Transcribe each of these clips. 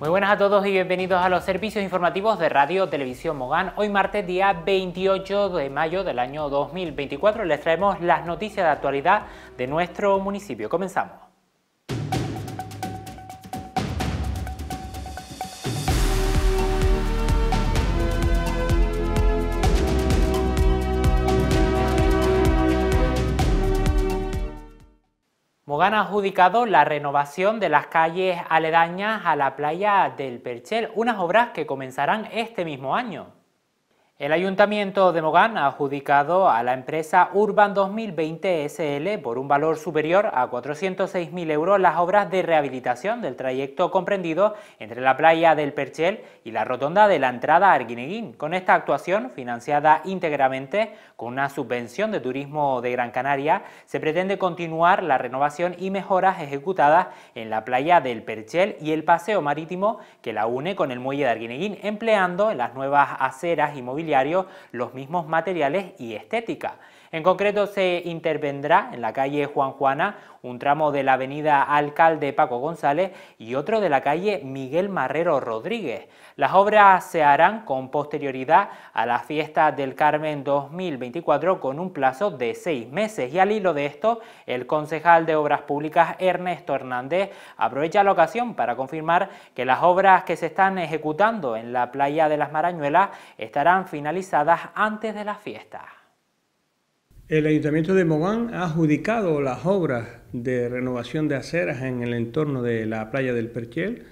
Muy buenas a todos y bienvenidos a los servicios informativos de Radio Televisión Mogán. Hoy martes, día 28 de mayo del año 2024, les traemos las noticias de actualidad de nuestro municipio. Comenzamos. han adjudicado la renovación de las calles aledañas a la playa del Perchel, unas obras que comenzarán este mismo año. El Ayuntamiento de Mogán ha adjudicado a la empresa Urban 2020 SL por un valor superior a 406.000 euros las obras de rehabilitación del trayecto comprendido entre la playa del Perchel y la rotonda de la entrada a Arguineguín. Con esta actuación, financiada íntegramente con una subvención de turismo de Gran Canaria, se pretende continuar la renovación y mejoras ejecutadas en la playa del Perchel y el paseo marítimo que la une con el muelle de Arguineguín, empleando las nuevas aceras y movilizaciones los mismos materiales y estética. En concreto, se intervendrá en la calle Juan Juana un tramo de la avenida Alcalde Paco González y otro de la calle Miguel Marrero Rodríguez. Las obras se harán con posterioridad a la fiesta del Carmen 2024 con un plazo de seis meses y al hilo de esto, el concejal de Obras Públicas Ernesto Hernández aprovecha la ocasión para confirmar que las obras que se están ejecutando en la playa de las Marañuelas estarán finalizadas antes de las fiestas. El Ayuntamiento de Mogán ha adjudicado las obras de renovación de aceras en el entorno de la playa del Perchel,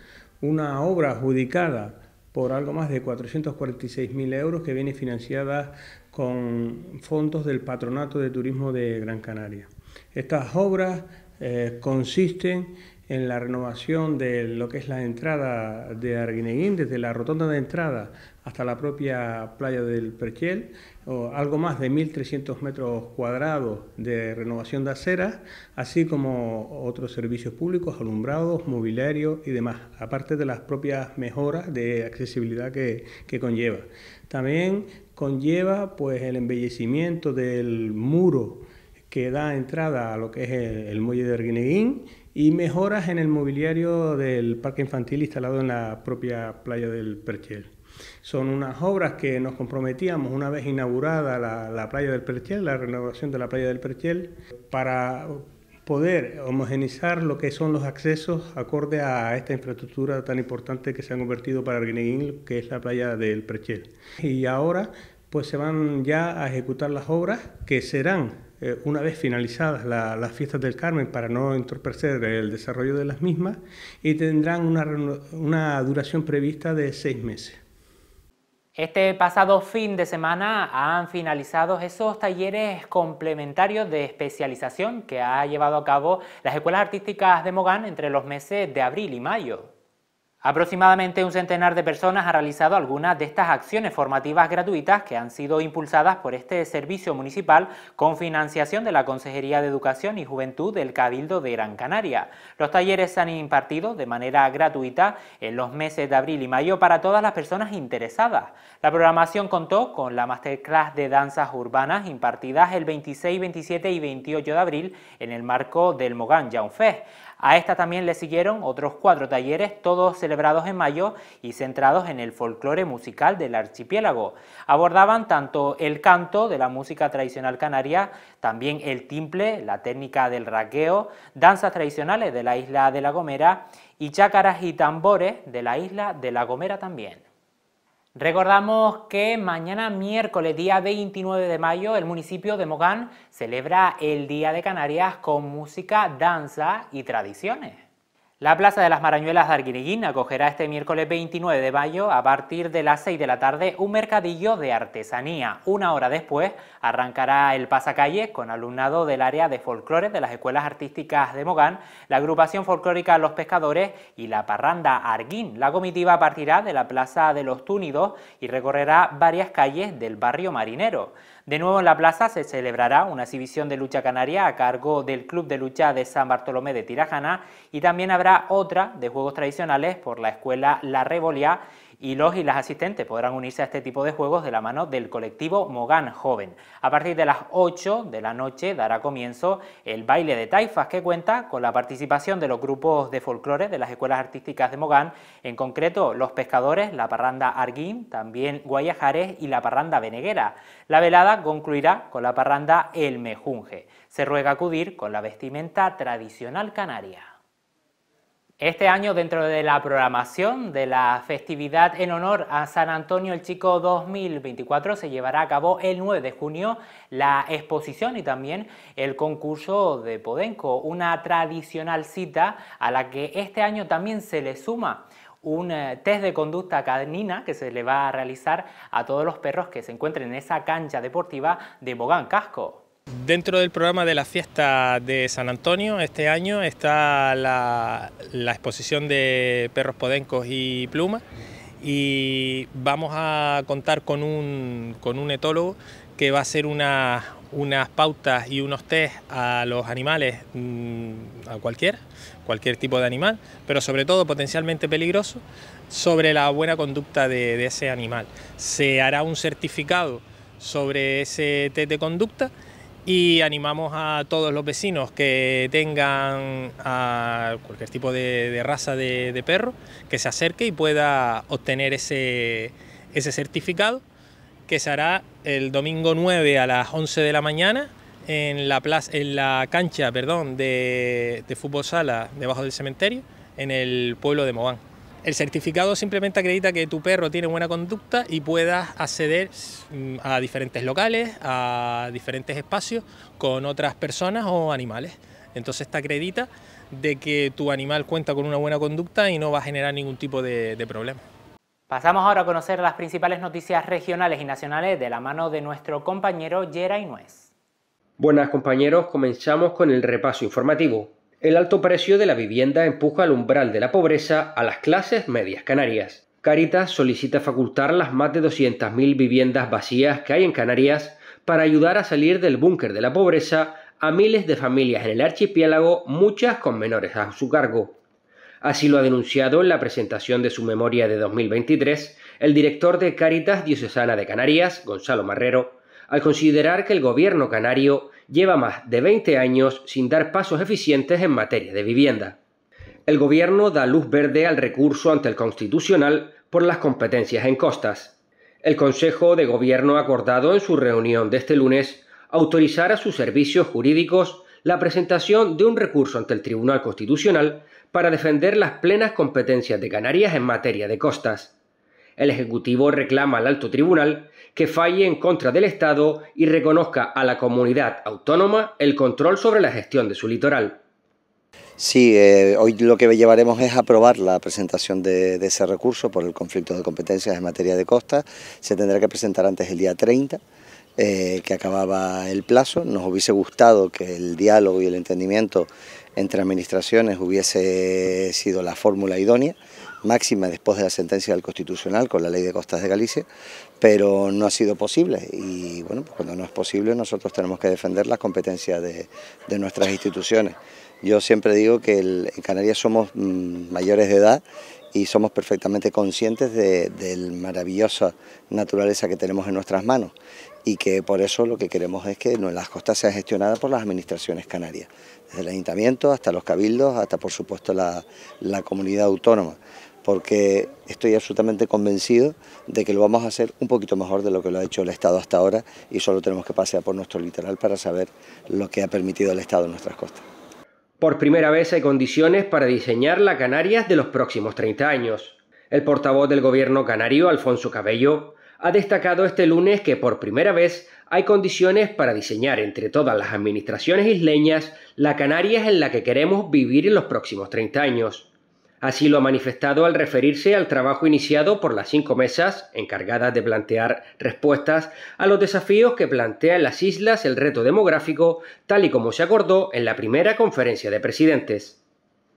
una obra adjudicada por algo más de 446.000 euros que viene financiada con fondos del Patronato de Turismo de Gran Canaria. Estas obras eh, consisten en la renovación de lo que es la entrada de Arguineguín, desde la rotonda de entrada hasta la propia playa del Perchel, algo más de 1.300 metros cuadrados de renovación de aceras, así como otros servicios públicos, alumbrados, mobiliario y demás, aparte de las propias mejoras de accesibilidad que, conlleva. También conlleva pues, el embellecimiento del muro que da entrada a lo que es el, muelle de Arguineguín y mejoras en el mobiliario del parque infantil instalado en la propia playa del Perchel. Son unas obras que nos comprometíamos una vez inaugurada la, playa del Perchel, la renovación de la playa del Perchel, para poder homogenizar lo que son los accesos acorde a esta infraestructura tan importante que se ha convertido para Arguineguín, que es la playa del Perchel. Y ahora pues se van ya a ejecutar las obras que serán, eh, una vez finalizadas las fiestas del Carmen, para no entorpecer el desarrollo de las mismas, y tendrán una, una duración prevista de seis meses. Este pasado fin de semana han finalizado esos talleres complementarios de especialización que ha llevado a cabo las escuelas artísticas de Mogán entre los meses de abril y mayo. Aproximadamente un centenar de personas ha realizado algunas de estas acciones formativas gratuitas que han sido impulsadas por este servicio municipal con financiación de la Consejería de Educación y Juventud del Cabildo de Gran Canaria. Los talleres se han impartido de manera gratuita en los meses de abril y mayo para todas las personas interesadas. La programación contó con la masterclass de danzas urbanas impartidas el 26, 27 y 28 de abril en el marco del Mogán Young A esta también le siguieron otros cuatro talleres, todos celebrados celebrados en mayo y centrados en el folclore musical del archipiélago. Abordaban tanto el canto de la música tradicional canaria, también el timple, la técnica del raqueo, danzas tradicionales de la isla de La Gomera y chácaras y tambores de la isla de La Gomera también. Recordamos que mañana miércoles día 29 de mayo el municipio de Mogán celebra el Día de Canarias con música, danza y tradiciones. La Plaza de las Marañuelas de Arguineguín acogerá este miércoles 29 de mayo a partir de las 6 de la tarde un mercadillo de artesanía. Una hora después arrancará el pasacalle con alumnado del área de folclore de las escuelas artísticas de Mogán, la agrupación folclórica Los Pescadores y la parranda Arguín. La comitiva partirá de la Plaza de los Túnidos y recorrerá varias calles del barrio marinero. De nuevo en la plaza se celebrará una exhibición de lucha canaria a cargo del Club de Lucha de San Bartolomé de Tirajana y también habrá otra de juegos tradicionales por la escuela La Revolía y los y las asistentes podrán unirse a este tipo de juegos de la mano del colectivo Mogán Joven. A partir de las 8 de la noche dará comienzo el baile de taifas que cuenta con la participación de los grupos de folclore de las escuelas artísticas de Mogán, en concreto Los Pescadores, la parranda Arguín, también Guayajares y la parranda Beneguera. La velada concluirá con la parranda El Mejunje. Se ruega acudir con la vestimenta tradicional canaria. Este año, dentro de la programación de la festividad en honor a San Antonio el Chico 2024, se llevará a cabo el 9 de junio la exposición y también el concurso de Podenco, una tradicional cita a la que este año también se le suma un eh, test de conducta canina que se le va a realizar a todos los perros que se encuentren en esa cancha deportiva de Bogán Casco. Dentro del programa de la fiesta de San Antonio, este año está la, exposición de perros podencos y plumas y vamos a contar con un, con un etólogo que va a hacer unas, pautas y unos test a los animales, mm, a cualquier, cualquier tipo de animal, pero sobre todo potencialmente peligroso, sobre la buena conducta de ese animal. Se hará un certificado sobre ese test de conducta y animamos a todos los vecinos que tengan a cualquier tipo de, raza de, perro que se acerque y pueda obtener ese, ese certificado que se hará el domingo 9 a las 11 de la mañana en la, plaza, en la cancha perdón, de, fútbol sala debajo del cementerio en el pueblo de Mogán. El certificado simplemente acredita que tu perro tiene buena conducta y puedas acceder mm, a diferentes locales, a diferentes espacios con otras personas o animales. Entonces te acredita de que tu animal cuenta con una buena conducta y no va a generar ningún tipo de, problema. Pasamos ahora a conocer las principales noticias regionales y nacionales de la mano de nuestro compañero Yera Inuez. Buenas compañeros, comenzamos con el repaso informativo. El alto precio de la vivienda empuja al umbral de la pobreza a las clases medias canarias. Caritas solicita facultar las más de 200.000 viviendas vacías que hay en Canarias para ayudar a salir del búnker de la pobreza a miles de familias en el archipiélago, muchas con menores a su cargo. Así lo ha denunciado en la presentación de su memoria de 2023 el director de Caritas Diocesana de Canarias, Gonzalo Marrero, al considerar que el gobierno canario lleva más de 20 años sin dar pasos eficientes en materia de vivienda. El gobierno da luz verde al recurso ante el Constitucional por las competencias en costas. El Consejo de Gobierno ha acordado en su reunión de este lunes autorizar a sus servicios jurídicos la presentación de un recurso ante el Tribunal Constitucional para defender las plenas competencias de Canarias en materia de costas. El Ejecutivo reclama al alto tribunal que falle en contra del Estado y reconozca a la comunidad autónoma el control sobre la gestión de su litoral. Sí, eh, hoy lo que llevaremos es aprobar la presentación de, ese recurso por el conflicto de competencias en materia de costas. Se tendrá que presentar antes el día 30, eh, que acababa el plazo. Nos hubiese gustado que el diálogo y el entendimiento entre administraciones hubiese sido la fórmula idónea máxima después de la sentencia del Constitucional con la ley de costas de Galicia, pero no ha sido posible y bueno, pues cuando no es posible nosotros tenemos que defender las competencias de, nuestras instituciones. Yo siempre digo que en Canarias somos mm, mayores de edad y somos perfectamente conscientes de, la maravillosa naturaleza que tenemos en nuestras manos y que por eso lo que queremos es que las costas sean gestionadas por las administraciones canarias, desde el ayuntamiento hasta los cabildos, hasta por supuesto la comunidad autónoma porque estoy absolutamente convencido de que lo vamos a hacer un poquito mejor de lo que lo ha hecho el Estado hasta ahora y solo tenemos que pasear por nuestro litoral para saber lo que ha permitido el Estado en nuestras costas. Por primera vez hay condiciones para diseñar la Canarias de los próximos 30 años. El portavoz del gobierno canario, Alfonso Cabello, ha destacado este lunes que por primera vez hay condiciones para diseñar entre todas las administraciones isleñas la Canarias en la que queremos vivir en los próximos 30 años. Así lo ha manifestado al referirse al trabajo iniciado por las cinco mesas encargadas de plantear respuestas a los desafíos que plantea en las islas el reto demográfico, tal y como se acordó en la primera conferencia de presidentes.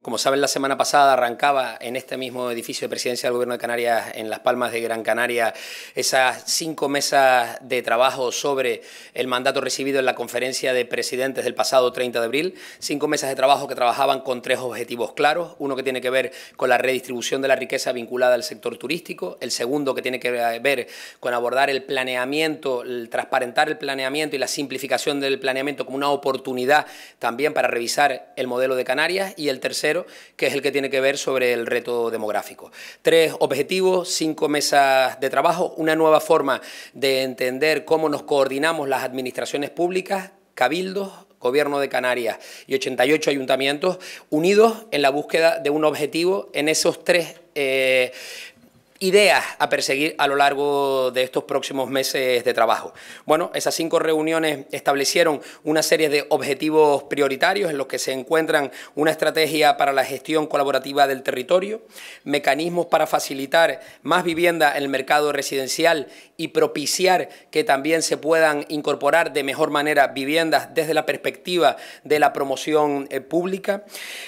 Como saben, la semana pasada arrancaba en este mismo edificio de presidencia del Gobierno de Canarias, en Las Palmas de Gran Canaria, esas cinco mesas de trabajo sobre el mandato recibido en la conferencia de presidentes del pasado 30 de abril. Cinco mesas de trabajo que trabajaban con tres objetivos claros. Uno que tiene que ver con la redistribución de la riqueza vinculada al sector turístico. El segundo que tiene que ver con abordar el planeamiento, el transparentar el planeamiento y la simplificación del planeamiento como una oportunidad también para revisar el modelo de Canarias. Y el tercero que es el que tiene que ver sobre el reto demográfico. Tres objetivos, cinco mesas de trabajo, una nueva forma de entender cómo nos coordinamos las administraciones públicas, cabildos, Gobierno de Canarias y 88 ayuntamientos unidos en la búsqueda de un objetivo en esos tres eh, Ideas a perseguir a lo largo de estos próximos meses de trabajo. Bueno, esas cinco reuniones establecieron una serie de objetivos prioritarios en los que se encuentran una estrategia para la gestión colaborativa del territorio, mecanismos para facilitar más vivienda en el mercado residencial y propiciar que también se puedan incorporar de mejor manera viviendas desde la perspectiva de la promoción eh, pública,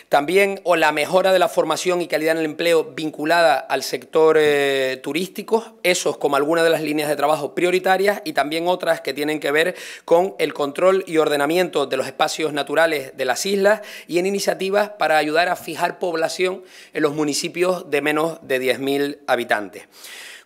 también o la mejora de la formación y calidad en el empleo vinculada al sector eh, eh, turísticos, esos como algunas de las líneas de trabajo prioritarias y también otras que tienen que ver con el control y ordenamiento de los espacios naturales de las islas y en iniciativas para ayudar a fijar población en los municipios de menos de 10.000 habitantes.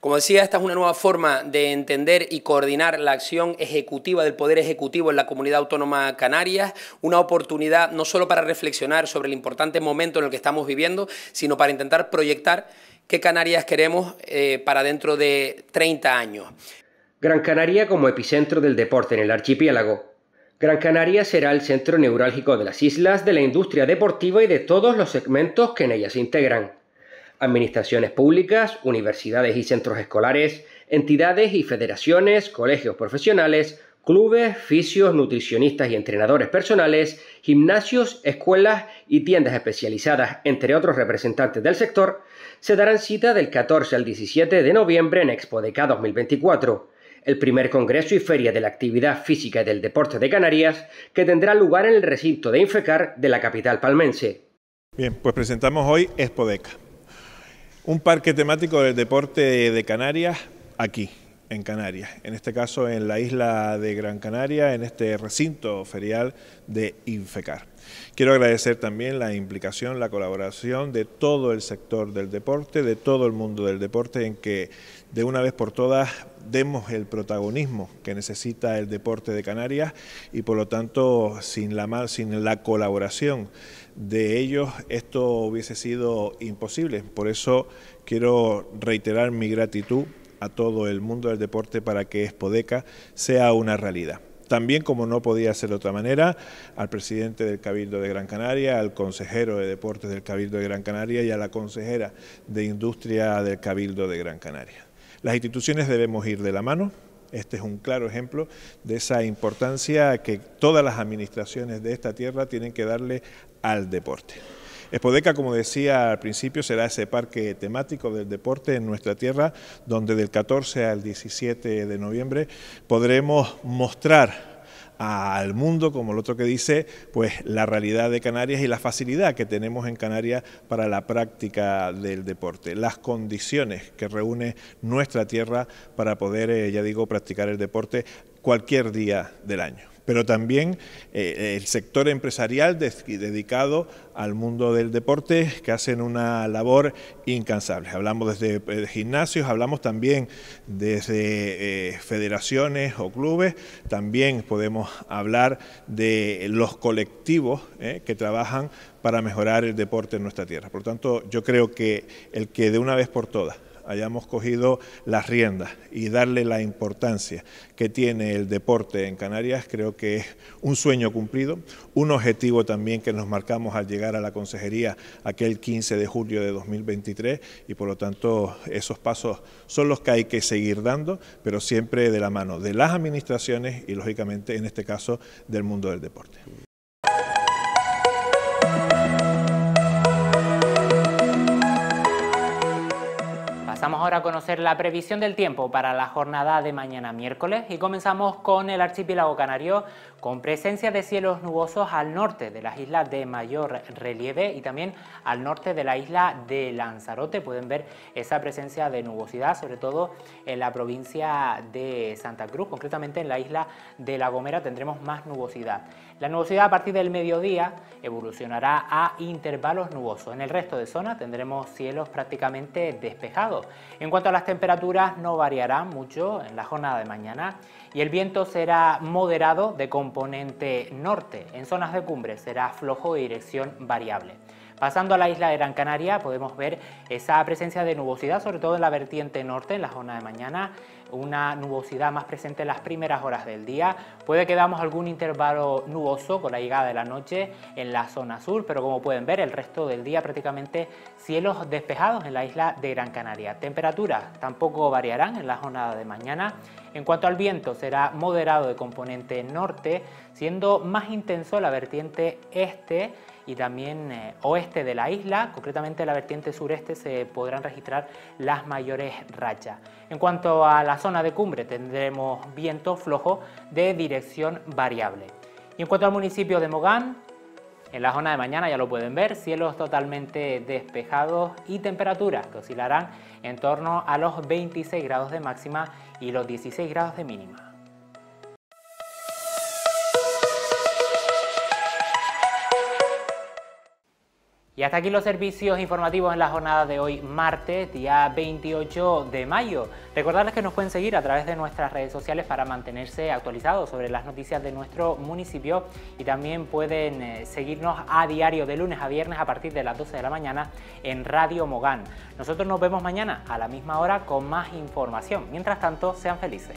Como decía, esta es una nueva forma de entender y coordinar la acción ejecutiva del Poder Ejecutivo en la Comunidad Autónoma Canarias, una oportunidad no solo para reflexionar sobre el importante momento en el que estamos viviendo, sino para intentar proyectar qué Canarias queremos eh, para dentro de 30 años. Gran Canaria como epicentro del deporte en el archipiélago. Gran Canaria será el centro neurálgico de las islas, de la industria deportiva y de todos los segmentos que en ellas se integran administraciones públicas, universidades y centros escolares, entidades y federaciones, colegios profesionales, clubes, fisios, nutricionistas y entrenadores personales, gimnasios, escuelas y tiendas especializadas, entre otros representantes del sector, se darán cita del 14 al 17 de noviembre en Expodeca 2024, el primer Congreso y Feria de la Actividad Física y del Deporte de Canarias, que tendrá lugar en el recinto de Infecar de la capital palmense. Bien, pues presentamos hoy Expodeca un parque temático del deporte de Canarias aquí, en Canarias, en este caso en la isla de Gran Canaria, en este recinto ferial de Infecar. Quiero agradecer también la implicación, la colaboración de todo el sector del deporte, de todo el mundo del deporte, en que de una vez por todas demos el protagonismo que necesita el deporte de Canarias y por lo tanto sin la, sin la colaboración de ellos esto hubiese sido imposible. Por eso quiero reiterar mi gratitud a todo el mundo del deporte para que Espodeca sea una realidad. También, como no podía ser de otra manera, al presidente del Cabildo de Gran Canaria, al consejero de Deportes del Cabildo de Gran Canaria y a la consejera de Industria del Cabildo de Gran Canaria. Las instituciones debemos ir de la mano. Este es un claro ejemplo de esa importancia que todas las administraciones de esta tierra tienen que darle al deporte. Espodeca, como decía al principio, será ese parque temático del deporte en nuestra tierra, donde del 14 al 17 de noviembre podremos mostrar al mundo, como el otro que dice, pues la realidad de Canarias y la facilidad que tenemos en Canarias para la práctica del deporte, las condiciones que reúne nuestra tierra para poder, eh, ya digo, practicar el deporte cualquier día del año pero también eh, el sector empresarial dedicado al mundo del deporte que hacen una labor incansable. Hablamos desde eh, gimnasios, hablamos también desde eh, federaciones o clubes, también podemos hablar de los colectivos que trabajan para mejorar el deporte en nuestra tierra. Por lo tanto, yo creo que el que de una vez por todas hayamos cogido las riendas y darle la importancia que tiene el deporte en Canarias, creo que es un sueño cumplido, un objetivo también que nos marcamos al llegar a la consejería aquel 15 de julio de 2023 y por lo tanto esos pasos son los que hay que seguir dando, pero siempre de la mano de las administraciones y lógicamente en este caso del mundo del deporte. Vamos ahora a conocer la previsión del tiempo para la jornada de mañana miércoles y comenzamos con el archipiélago canario con presencia de cielos nubosos al norte de las islas de mayor relieve y también al norte de la isla de Lanzarote. Pueden ver esa presencia de nubosidad, sobre todo en la provincia de Santa Cruz, concretamente en la isla de La Gomera tendremos más nubosidad. La nubosidad a partir del mediodía evolucionará a intervalos nubosos. En el resto de zona tendremos cielos prácticamente despejados en cuanto a las temperaturas, no variará mucho en la jornada de mañana y el viento será moderado de componente norte. En zonas de cumbre será flojo de dirección variable. Pasando a la isla de Gran Canaria podemos ver esa presencia de nubosidad, sobre todo en la vertiente norte, en la zona de mañana, una nubosidad más presente en las primeras horas del día. Puede que damos algún intervalo nuboso con la llegada de la noche en la zona sur, pero como pueden ver el resto del día prácticamente cielos despejados en la isla de Gran Canaria. Temperaturas tampoco variarán en la jornada de mañana. En cuanto al viento, será moderado de componente norte, siendo más intenso la vertiente este y también eh, oeste de la isla, concretamente la vertiente sureste se podrán registrar las mayores rachas. En cuanto a la zona de cumbre tendremos viento flojo de dirección variable. Y en cuanto al municipio de Mogán, en la zona de mañana ya lo pueden ver, cielos totalmente despejados y temperaturas que oscilarán en torno a los 26 grados de máxima y los 16 grados de mínima. Y hasta aquí los servicios informativos en la jornada de hoy, martes, día 28 de mayo. Recordarles que nos pueden seguir a través de nuestras redes sociales para mantenerse actualizados sobre las noticias de nuestro municipio y también pueden eh, seguirnos a diario de lunes a viernes a partir de las 12 de la mañana en Radio Mogán. Nosotros nos vemos mañana a la misma hora con más información. Mientras tanto, sean felices.